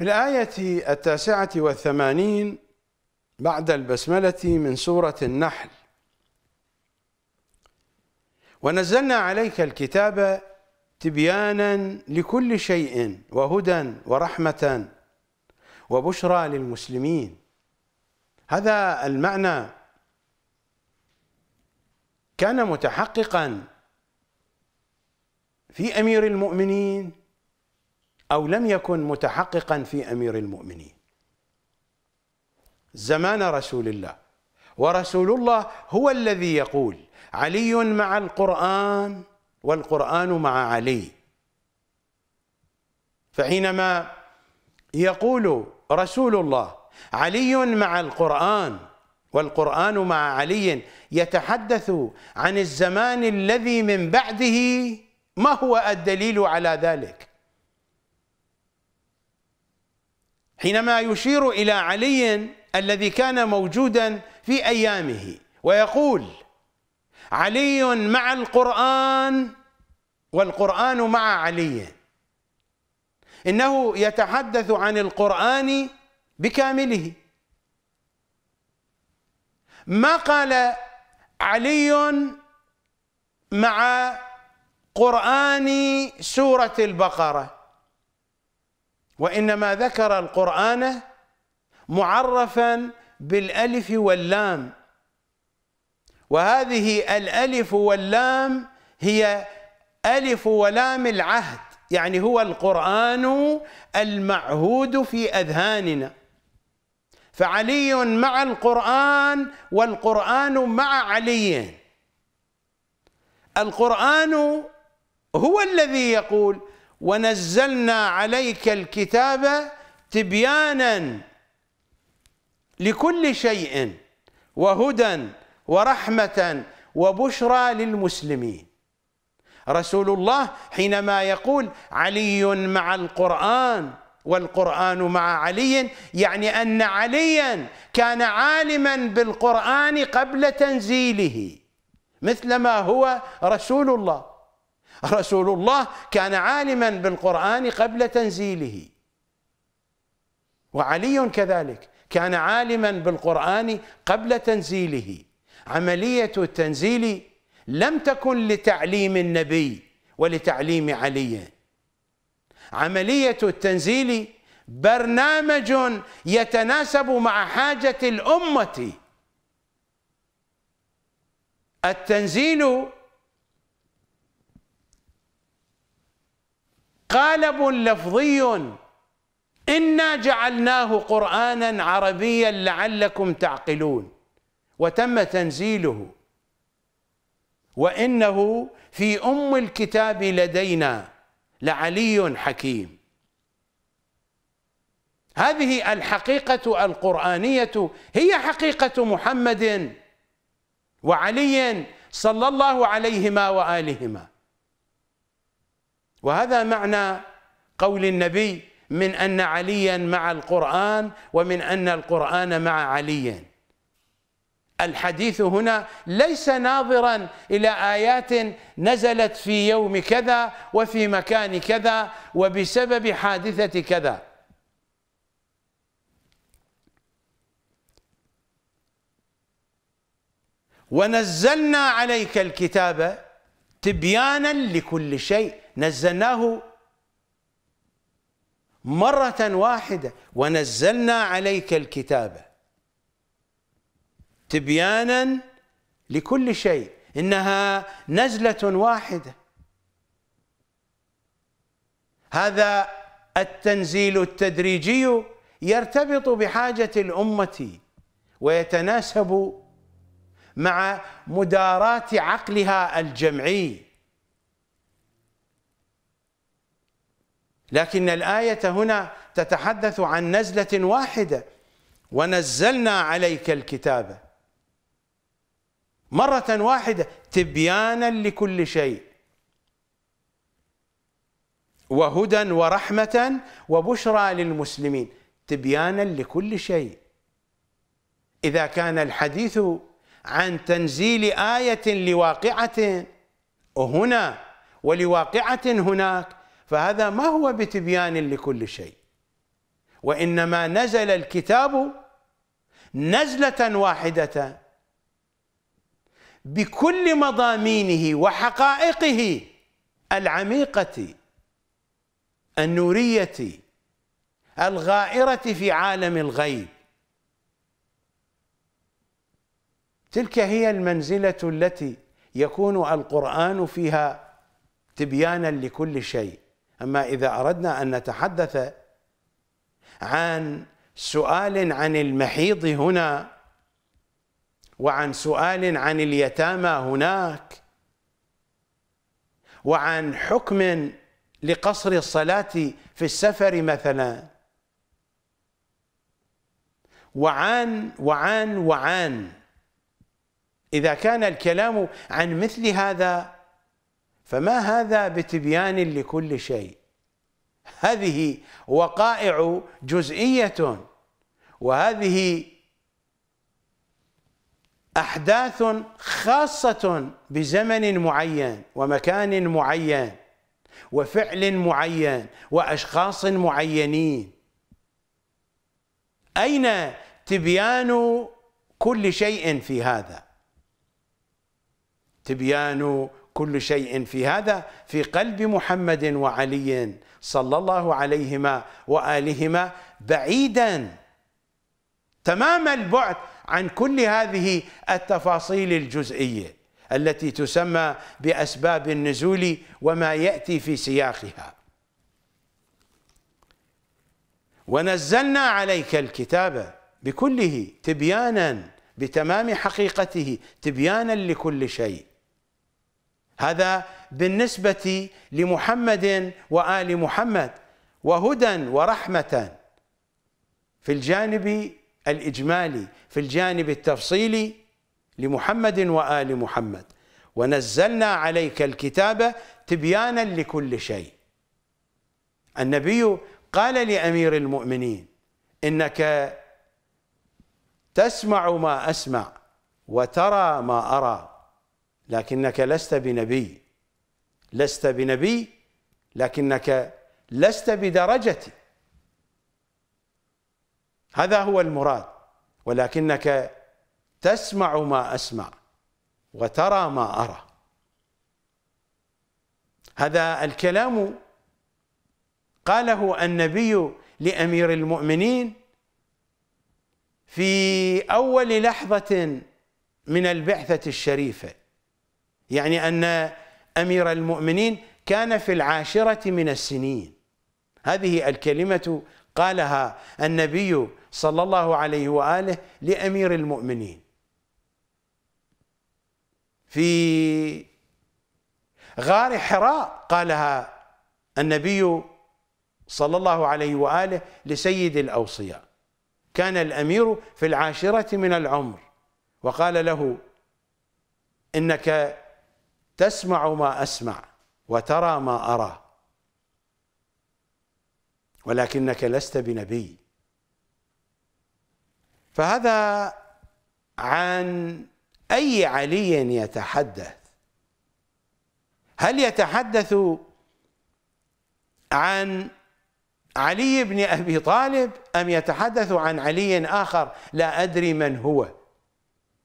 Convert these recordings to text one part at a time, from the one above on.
في الآية التاسعة والثمانين بعد البسملة من سورة النحل ونزلنا عليك الكتاب تبيانا لكل شيء وهدى ورحمة وبشرى للمسلمين هذا المعنى كان متحققا في أمير المؤمنين أو لم يكن متحققا في أمير المؤمنين زمان رسول الله ورسول الله هو الذي يقول علي مع القرآن والقرآن مع علي فحينما يقول رسول الله علي مع القرآن والقرآن مع علي يتحدث عن الزمان الذي من بعده ما هو الدليل على ذلك حينما يشير إلى علي الذي كان موجودا في أيامه ويقول علي مع القرآن والقرآن مع علي إنه يتحدث عن القرآن بكامله ما قال علي مع قرآن سورة البقرة وإنما ذكر القرآن معرفا بالألف واللام وهذه الألف واللام هي ألف ولام العهد يعني هو القرآن المعهود في أذهاننا فعلي مع القرآن والقرآن مع علي القرآن هو الذي يقول ونزلنا عليك الكتاب تبيانا لكل شيء وهدى ورحمة وبشرى للمسلمين رسول الله حينما يقول علي مع القرآن والقرآن مع علي يعني أن عليا كان عالما بالقرآن قبل تنزيله مثلما هو رسول الله رسول الله كان عالما بالقرآن قبل تنزيله وعلي كذلك كان عالما بالقرآن قبل تنزيله عملية التنزيل لم تكن لتعليم النبي ولتعليم علي عملية التنزيل برنامج يتناسب مع حاجة الأمة التنزيل قالب لفظي إنا جعلناه قرآنا عربيا لعلكم تعقلون وتم تنزيله وإنه في أم الكتاب لدينا لعلي حكيم هذه الحقيقة القرآنية هي حقيقة محمد وعلي صلى الله عليهما وآلهما وهذا معنى قول النبي من أن عليا مع القرآن ومن أن القرآن مع علي الحديث هنا ليس ناظرا إلى آيات نزلت في يوم كذا وفي مكان كذا وبسبب حادثة كذا ونزلنا عليك الكتاب تبيانا لكل شيء نزلناه مرة واحدة ونزلنا عليك الكتاب تبيانا لكل شيء إنها نزلة واحدة هذا التنزيل التدريجي يرتبط بحاجة الأمة ويتناسب مع مدارات عقلها الجمعي لكن الآية هنا تتحدث عن نزلة واحدة ونزلنا عليك الكتاب مرة واحدة تبيانا لكل شيء وهدى ورحمة وبشرى للمسلمين تبيانا لكل شيء إذا كان الحديث عن تنزيل آية لواقعة هنا ولواقعة هناك فهذا ما هو بتبيان لكل شيء وانما نزل الكتاب نزله واحده بكل مضامينه وحقائقه العميقه النوريه الغائره في عالم الغيب تلك هي المنزله التي يكون القران فيها تبيانا لكل شيء أما إذا أردنا أن نتحدث عن سؤال عن المحيض هنا وعن سؤال عن اليتامى هناك وعن حكم لقصر الصلاة في السفر مثلا وعن وعن وعن إذا كان الكلام عن مثل هذا فما هذا بتبيان لكل شيء هذه وقائع جزئيه وهذه احداث خاصه بزمن معين ومكان معين وفعل معين واشخاص معينين اين تبيان كل شيء في هذا تبيان كل شيء في هذا في قلب محمد وعلي صلى الله عليهما والهما بعيدا تمام البعد عن كل هذه التفاصيل الجزئيه التي تسمى باسباب النزول وما ياتي في سياقها ونزلنا عليك الكتاب بكله تبيانا بتمام حقيقته تبيانا لكل شيء هذا بالنسبة لمحمد وآل محمد وهدى ورحمة في الجانب الإجمالي في الجانب التفصيلي لمحمد وآل محمد ونزلنا عليك الكتاب تبيانا لكل شيء النبي قال لأمير المؤمنين إنك تسمع ما أسمع وترى ما أرى لكنك لست بنبي لست بنبي لكنك لست بدرجتي هذا هو المراد ولكنك تسمع ما اسمع وترى ما ارى هذا الكلام قاله النبي لامير المؤمنين في اول لحظه من البعثه الشريفه يعني أن أمير المؤمنين كان في العاشرة من السنين هذه الكلمة قالها النبي صلى الله عليه وآله لأمير المؤمنين في غار حراء قالها النبي صلى الله عليه وآله لسيد الأوصياء كان الأمير في العاشرة من العمر وقال له إنك تسمع ما اسمع وترى ما ارى ولكنك لست بنبي فهذا عن اي علي يتحدث هل يتحدث عن علي بن ابي طالب ام يتحدث عن علي اخر لا ادري من هو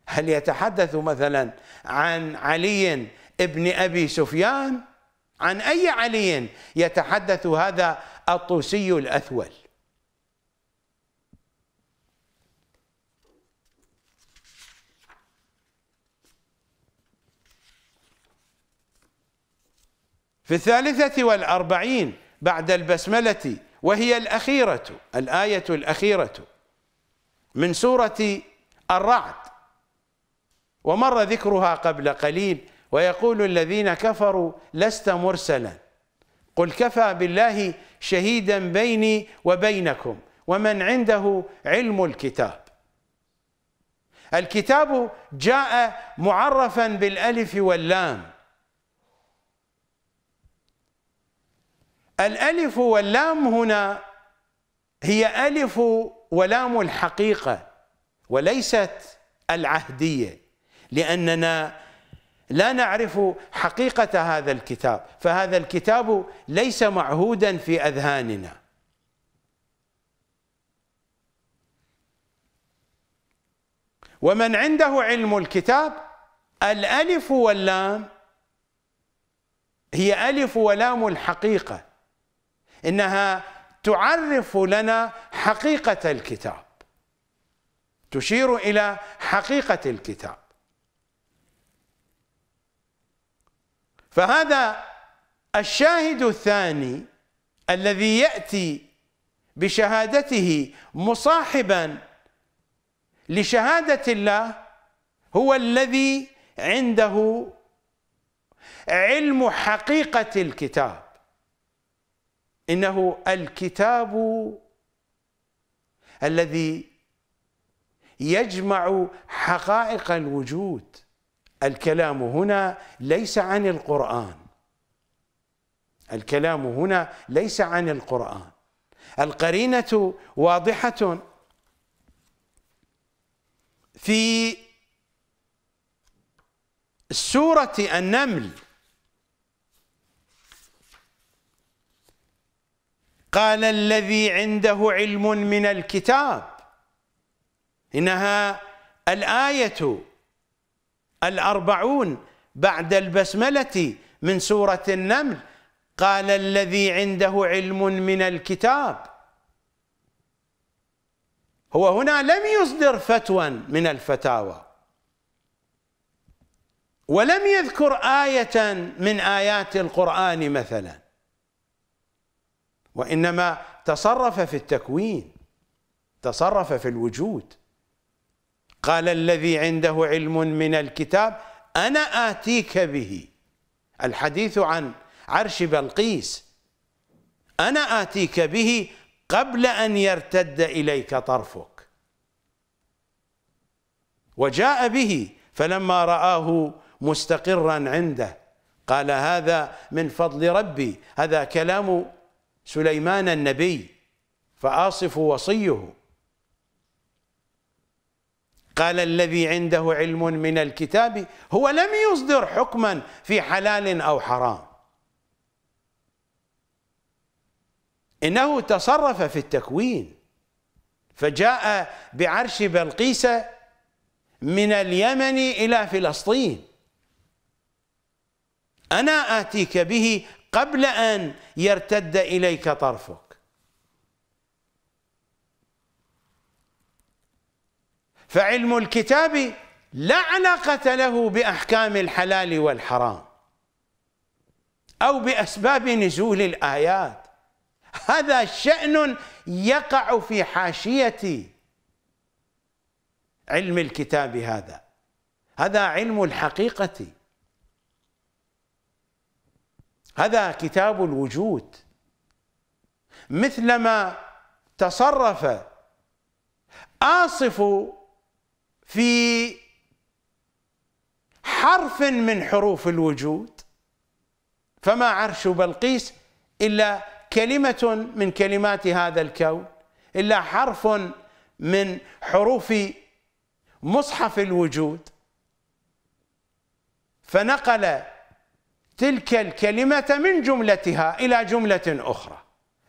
هل يتحدث مثلا عن علي ابن أبي سفيان عن أي علي يتحدث هذا الطوسي الأثول في الثالثة والأربعين بعد البسملة وهي الأخيرة الآية الأخيرة من سورة الرعد ومر ذكرها قبل قليل ويقول الذين كفروا لست مرسلا قل كفى بالله شهيدا بيني وبينكم ومن عنده علم الكتاب الكتاب جاء معرفا بالالف واللام الالف واللام هنا هي الف ولام الحقيقه وليست العهديه لاننا لا نعرف حقيقة هذا الكتاب فهذا الكتاب ليس معهودا في أذهاننا ومن عنده علم الكتاب الألف واللام هي ألف ولام الحقيقة إنها تعرف لنا حقيقة الكتاب تشير إلى حقيقة الكتاب فهذا الشاهد الثاني الذي يأتي بشهادته مصاحبا لشهادة الله هو الذي عنده علم حقيقة الكتاب إنه الكتاب الذي يجمع حقائق الوجود الكلام هنا ليس عن القرآن الكلام هنا ليس عن القرآن القرينة واضحة في سورة النمل قال الذي عنده علم من الكتاب إنها الآية الأربعون بعد البسملة من سورة النمل قال الذي عنده علم من الكتاب هو هنا لم يصدر فتوى من الفتاوى ولم يذكر آية من آيات القرآن مثلا وإنما تصرف في التكوين تصرف في الوجود قال الذي عنده علم من الكتاب أنا آتيك به الحديث عن عرش بلقيس أنا آتيك به قبل أن يرتد إليك طرفك وجاء به فلما رآه مستقرا عنده قال هذا من فضل ربي هذا كلام سليمان النبي فآصف وصيه قال الذي عنده علم من الكتاب هو لم يصدر حكما في حلال أو حرام إنه تصرف في التكوين فجاء بعرش بلقيس من اليمن إلى فلسطين أنا آتيك به قبل أن يرتد إليك طرفك فعلم الكتاب لا علاقة له بأحكام الحلال والحرام أو بأسباب نزول الآيات هذا شأن يقع في حاشية علم الكتاب هذا هذا علم الحقيقة هذا كتاب الوجود مثلما تصرف آصف في حرف من حروف الوجود فما عرش بلقيس إلا كلمة من كلمات هذا الكون إلا حرف من حروف مصحف الوجود فنقل تلك الكلمة من جملتها إلى جملة أخرى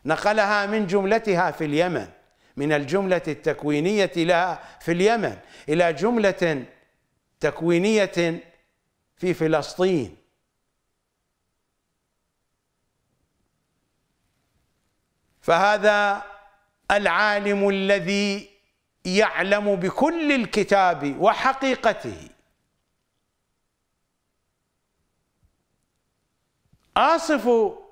نقلها من جملتها في اليمن من الجملة التكوينية لها في اليمن إلى جملة تكوينية في فلسطين فهذا العالم الذي يعلم بكل الكتاب وحقيقته آصف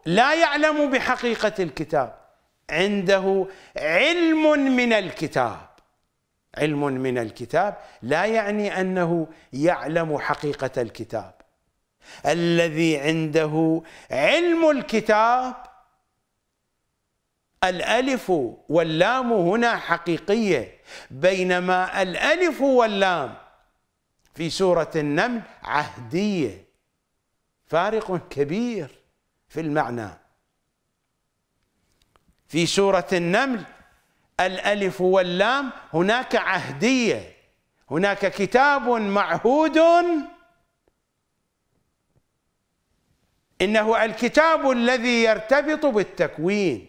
لا يعلم بحقيقة الكتاب عنده علم من الكتاب علم من الكتاب لا يعني انه يعلم حقيقه الكتاب الذي عنده علم الكتاب الالف واللام هنا حقيقيه بينما الالف واللام في سوره النمل عهديه فارق كبير في المعنى في سورة النمل الألف واللام هناك عهدية هناك كتاب معهود إنه الكتاب الذي يرتبط بالتكوين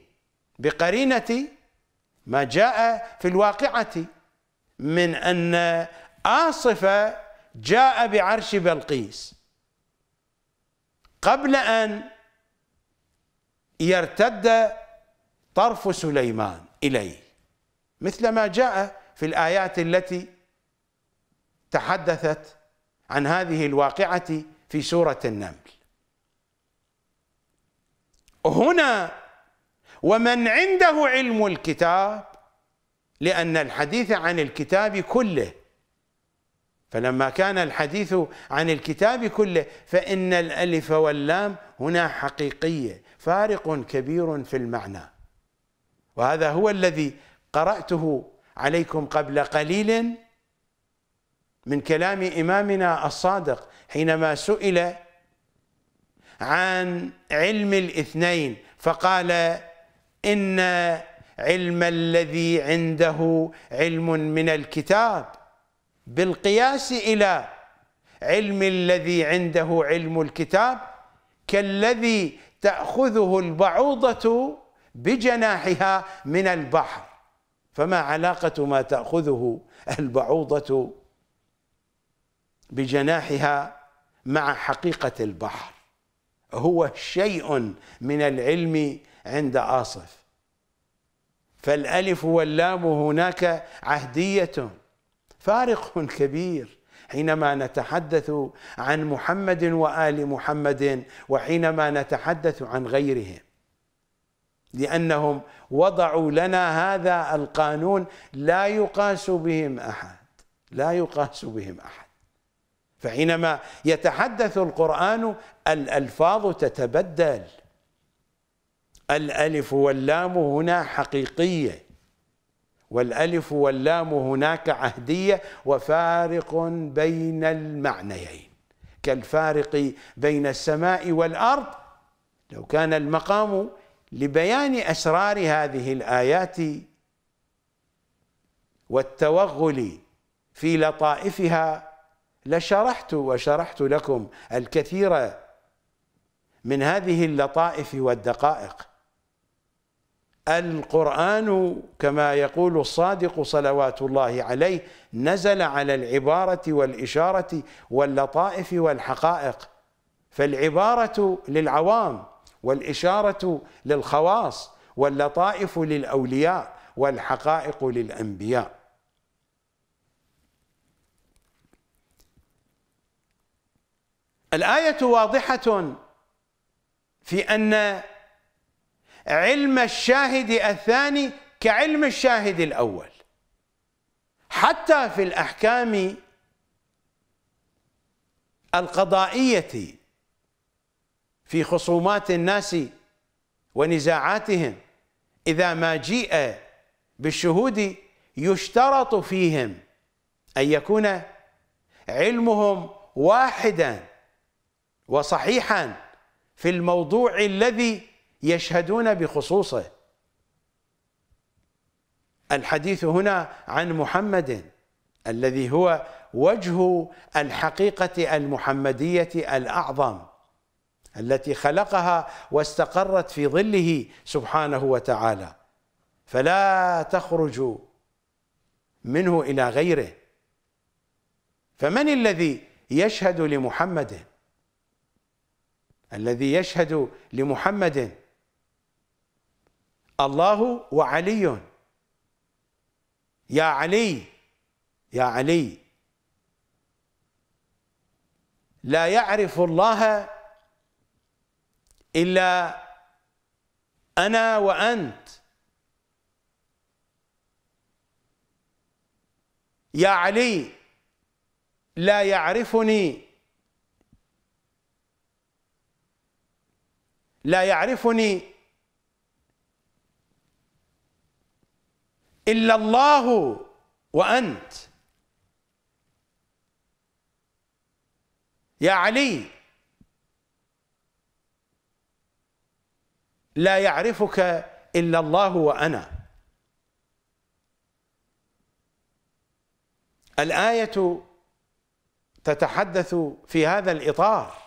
بقرينة ما جاء في الواقعة من أن آصفة جاء بعرش بلقيس قبل أن يرتد طرف سليمان إليه مثل ما جاء في الآيات التي تحدثت عن هذه الواقعة في سورة النمل هنا ومن عنده علم الكتاب لأن الحديث عن الكتاب كله فلما كان الحديث عن الكتاب كله فإن الألف واللام هنا حقيقية فارق كبير في المعنى وهذا هو الذي قرأته عليكم قبل قليل من كلام إمامنا الصادق حينما سئل عن علم الاثنين فقال إن علم الذي عنده علم من الكتاب بالقياس إلى علم الذي عنده علم الكتاب كالذي تأخذه البعوضة بجناحها من البحر فما علاقة ما تأخذه البعوضة بجناحها مع حقيقة البحر هو شيء من العلم عند آصف فالألف واللام هناك عهدية فارق كبير حينما نتحدث عن محمد وآل محمد وحينما نتحدث عن غيرهم لأنهم وضعوا لنا هذا القانون لا يقاس بهم أحد لا يقاس بهم أحد فحينما يتحدث القرآن الألفاظ تتبدل الألف واللام هنا حقيقية والألف واللام هناك عهدية وفارق بين المعنيين كالفارق بين السماء والأرض لو كان المقام لبيان اسرار هذه الايات والتوغل في لطائفها لشرحت وشرحت لكم الكثير من هذه اللطائف والدقائق القرآن كما يقول الصادق صلوات الله عليه نزل على العبارة والإشارة واللطائف والحقائق فالعبارة للعوام والإشارة للخواص واللطائف للأولياء والحقائق للأنبياء الآية واضحة في أن علم الشاهد الثاني كعلم الشاهد الأول حتى في الأحكام القضائية في خصومات الناس ونزاعاتهم إذا ما جيء بالشهود يشترط فيهم أن يكون علمهم واحدا وصحيحا في الموضوع الذي يشهدون بخصوصه الحديث هنا عن محمد الذي هو وجه الحقيقة المحمدية الأعظم التي خلقها واستقرت في ظله سبحانه وتعالى فلا تخرج منه الى غيره فمن الذي يشهد لمحمد الذي يشهد لمحمد الله وعلي يا علي يا علي لا يعرف الله إلا أنا وأنت يا علي لا يعرفني لا يعرفني إلا الله وأنت يا علي لا يعرفك إلا الله وأنا الآية تتحدث في هذا الإطار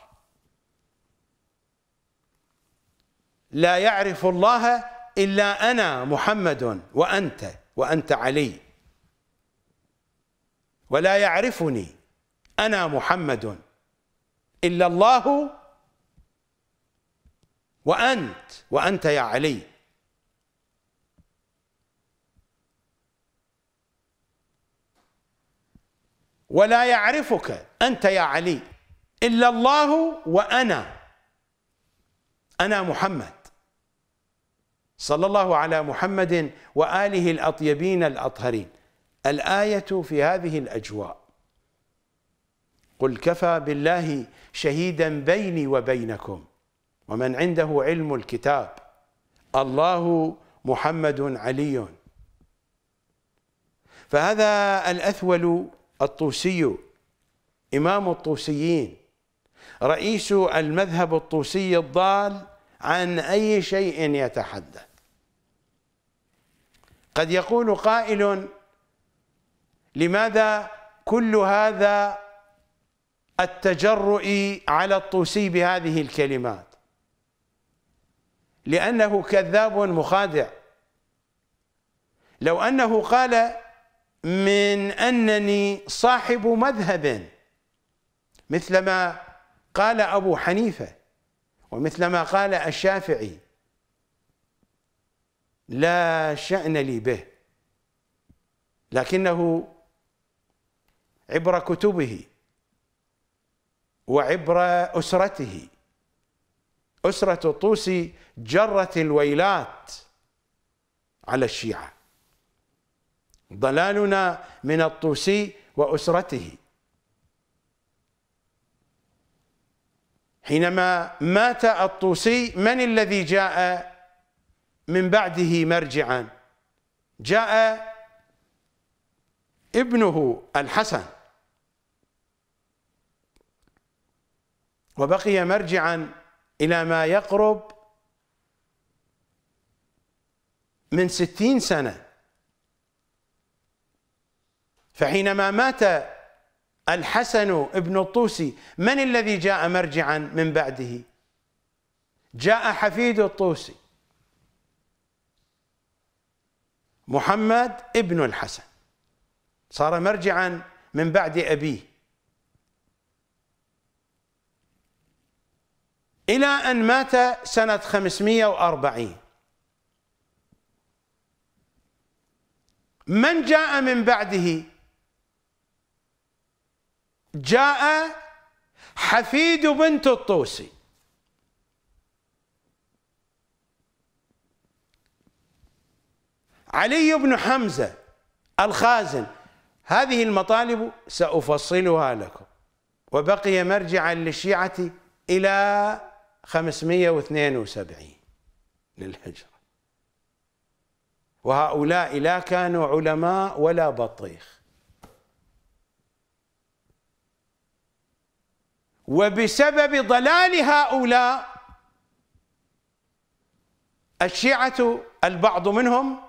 لا يعرف الله إلا أنا محمد وأنت وأنت علي ولا يعرفني أنا محمد إلا الله وأنت وأنت يا علي ولا يعرفك أنت يا علي إلا الله وأنا أنا محمد صلى الله على محمد وآله الأطيبين الأطهرين الآية في هذه الأجواء قل كفى بالله شهيدا بيني وبينكم ومن عنده علم الكتاب الله محمد علي فهذا الأثول الطوسي إمام الطوسيين رئيس المذهب الطوسي الضال عن أي شيء يتحدث قد يقول قائل لماذا كل هذا التجرؤ على الطوسي بهذه الكلمات لأنه كذاب مخادع لو أنه قال من أنني صاحب مذهب مثلما قال أبو حنيفة ومثلما قال الشافعي لا شأن لي به لكنه عبر كتبه وعبر أسرته أسرة الطوسي جرت الويلات على الشيعة ضلالنا من الطوسي وأسرته حينما مات الطوسي من الذي جاء من بعده مرجعا جاء ابنه الحسن وبقي مرجعا إلى ما يقرب من ستين سنة فحينما مات الحسن ابن الطوسي من الذي جاء مرجعا من بعده جاء حفيد الطوسي محمد ابن الحسن صار مرجعا من بعد أبيه إلى أن مات سنة 540 من جاء من بعده جاء حفيد بنت الطوسي علي بن حمزة الخازن هذه المطالب سأفصلها لكم وبقي مرجعا للشيعة إلى 572 للهجرة وهؤلاء لا كانوا علماء ولا بطيخ وبسبب ضلال هؤلاء الشيعة البعض منهم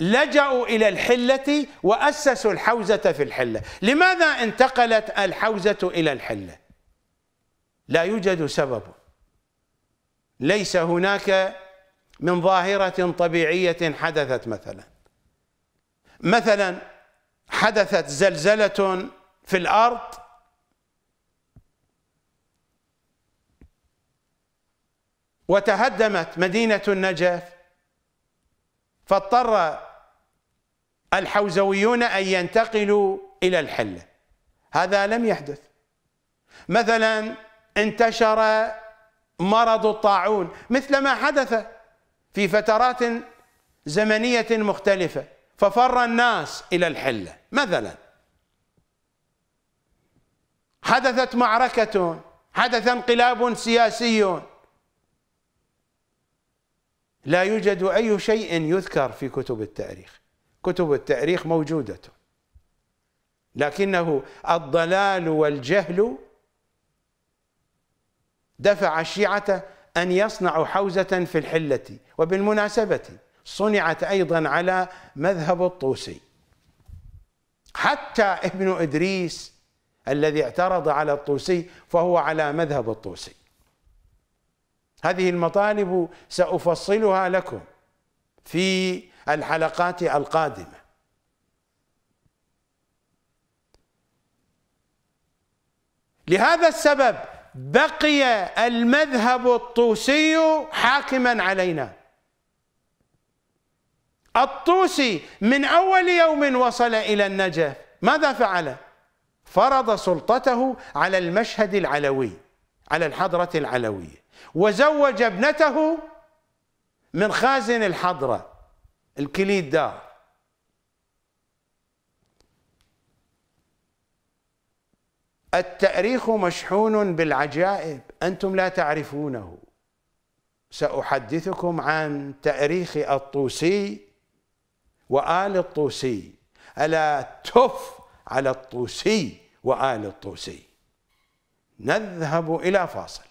لجأوا إلى الحلة وأسسوا الحوزة في الحلة لماذا انتقلت الحوزة إلى الحلة لا يوجد سبب ليس هناك من ظاهرة طبيعية حدثت مثلا مثلا حدثت زلزلة في الأرض وتهدمت مدينة النجف فاضطر الحوزويون أن ينتقلوا إلى الحلة هذا لم يحدث مثلا انتشر مرض الطاعون مثل ما حدث في فترات زمنية مختلفة ففر الناس إلى الحلة مثلا حدثت معركة حدث انقلاب سياسي لا يوجد أي شيء يذكر في كتب التاريخ كتب التاريخ موجودة لكنه الضلال والجهل دفع الشيعة أن يصنعوا حوزة في الحلة وبالمناسبة صنعت أيضا على مذهب الطوسي حتى ابن إدريس الذي اعترض على الطوسي فهو على مذهب الطوسي هذه المطالب سأفصلها لكم في الحلقات القادمة لهذا السبب بقي المذهب الطوسي حاكما علينا الطوسي من أول يوم وصل إلى النجف ماذا فعل؟ فرض سلطته على المشهد العلوي على الحضرة العلوية وزوج ابنته من خازن الحضرة الكليد دار التاريخ مشحون بالعجائب انتم لا تعرفونه ساحدثكم عن تاريخ الطوسي وال الطوسي الا تف على الطوسي وال الطوسي نذهب الى فاصل